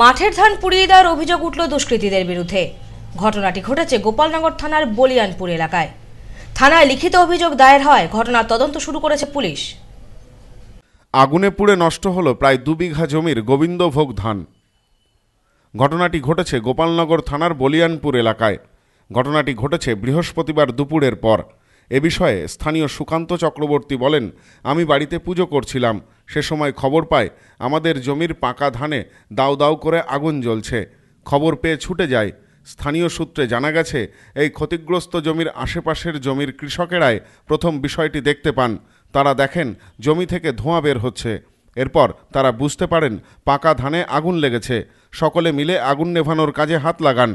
মাঠের ধান পুড়িয়ে দেওয়ার অভিযোগ উঠল দুষ্কৃতীদের বিরুদ্ধে ঘটনাটি ঘটেছে গোপালনগর থানার বলিয়ানপুর এলাকায় থানায় লিখিত অভিযোগ দায়ের হয় ঘটনার তদন্ত শুরু করেছে পুলিশ আগুনে পুড়ে নষ্ট হল প্রায় দু বিঘা জমির গোবিন্দভোগ ধান ঘটনাটি ঘটেছে গোপালনগর থানার বলিয়ানপুর এলাকায় ঘটনাটি ঘটেছে বৃহস্পতিবার দুপুরের পর এ বিষয়ে স্থানীয় সুকান্ত চক্রবর্তী বলেন আমি বাড়িতে পুজো করছিলাম সে সময় খবর পায় আমাদের জমির পাকা ধানে দাউ দাউ করে আগুন জ্বলছে খবর পেয়ে ছুটে যায় স্থানীয় সূত্রে জানা গেছে এই ক্ষতিগ্রস্ত জমির আশেপাশের জমির কৃষকেরাই প্রথম বিষয়টি দেখতে পান তারা দেখেন জমি থেকে ধোঁয়া বের হচ্ছে এরপর তারা বুঝতে পারেন পাকা ধানে আগুন লেগেছে সকলে মিলে আগুন নেভানোর কাজে হাত লাগান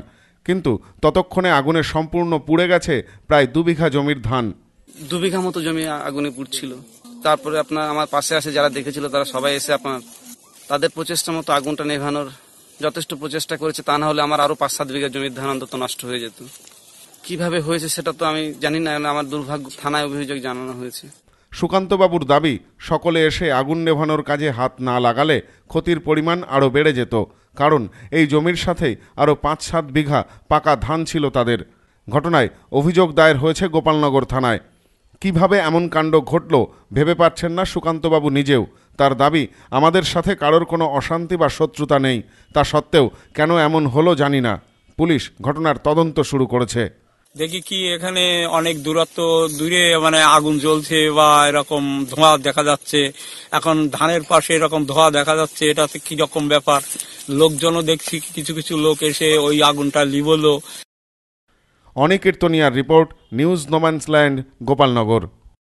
কিন্তু ততক্ষণে আগুনে সম্পূর্ণ পুড়ে গেছে প্রায় দু বিঘা জমির ধান দু বিঘা মতো জমি আগুনে পুড়ছিল তারপরে আপনার আমার পাশে আসে যারা দেখেছিল তারা সবাই এসে আপনার তাদের প্রচেষ্টা মতো আগুনটা নেভানোর যথেষ্ট প্রচেষ্টা করেছে তা না হলে আমার আরও পাঁচ সাত বিঘা জমির ধান অন্তত নষ্ট হয়ে যেত কিভাবে হয়েছে সেটা তো আমি জানি না আমার দুর্ভাগ্য থানায় অভিযোগ জানানো হয়েছে সুকান্তবাবুর দাবি সকলে এসে আগুন নেভানোর কাজে হাত না লাগালে ক্ষতির পরিমাণ আরও বেড়ে যেত কারণ এই জমির সাথে আরও পাঁচ সাত বিঘা পাকা ধান ছিল তাদের ঘটনায় অভিযোগ দায়ের হয়েছে গোপালনগর থানায় কিভাবে এমন কাণ্ড ঘটল ভেবে পাচ্ছেন না সুকান্তবাবু নিজেও তার দাবি আমাদের সাথে কারোর কোনো অশান্তি বা শত্রুতা নেই তা সত্ত্বেও কেন এমন হলো জানি না পুলিশ ঘটনার তদন্ত শুরু করেছে দেখি কি এখানে অনেক দূরত্ব দূরে মানে আগুন জ্বলছে বা এরকম ধোঁয়া দেখা যাচ্ছে এখন ধানের পাশে এরকম ধোঁয়া দেখা যাচ্ছে এটা কি রকম ব্যাপার লোকজনও দেখছি কিছু কিছু লোক এসে ওই আগুনটা লিবলো অনিকের কীর্তনিয়ার রিপোর্ট নিউজ নোম্যান্সল্যান্ড গোপালনগর